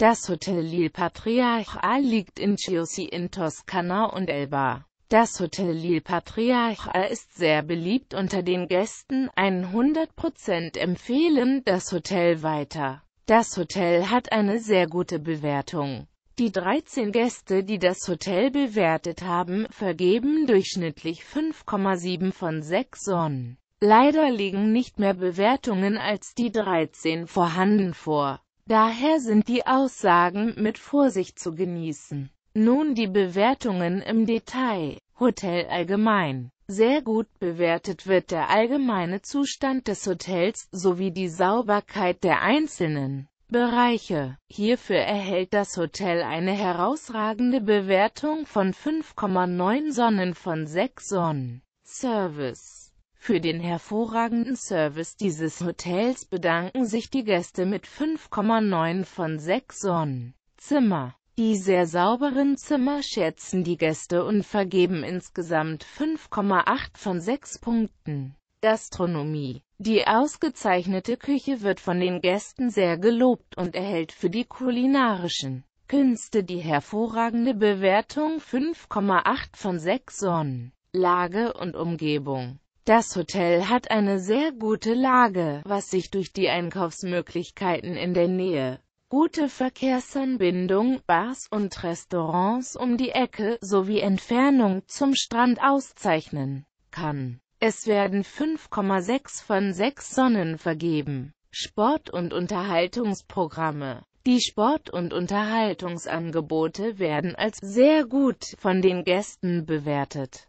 Das Hotel Patriarch A liegt in Chiusi in Toskana und Elba. Das Hotel Lil A ist sehr beliebt unter den Gästen, 100% empfehlen das Hotel weiter. Das Hotel hat eine sehr gute Bewertung. Die 13 Gäste, die das Hotel bewertet haben, vergeben durchschnittlich 5,7 von 6 Sonnen. Leider liegen nicht mehr Bewertungen als die 13 vorhanden vor. Daher sind die Aussagen mit Vorsicht zu genießen. Nun die Bewertungen im Detail. Hotel allgemein. Sehr gut bewertet wird der allgemeine Zustand des Hotels sowie die Sauberkeit der einzelnen Bereiche. Hierfür erhält das Hotel eine herausragende Bewertung von 5,9 Sonnen von 6 Sonnen. Service für den hervorragenden Service dieses Hotels bedanken sich die Gäste mit 5,9 von 6 Sonnen. Zimmer. Die sehr sauberen Zimmer schätzen die Gäste und vergeben insgesamt 5,8 von 6 Punkten. Gastronomie Die ausgezeichnete Küche wird von den Gästen sehr gelobt und erhält für die kulinarischen Künste die hervorragende Bewertung 5,8 von 6 Sonnen. Lage und Umgebung das Hotel hat eine sehr gute Lage, was sich durch die Einkaufsmöglichkeiten in der Nähe, gute Verkehrsanbindung, Bars und Restaurants um die Ecke sowie Entfernung zum Strand auszeichnen kann. Es werden 5,6 von 6 Sonnen vergeben. Sport- und Unterhaltungsprogramme die Sport- und Unterhaltungsangebote werden als sehr gut von den Gästen bewertet.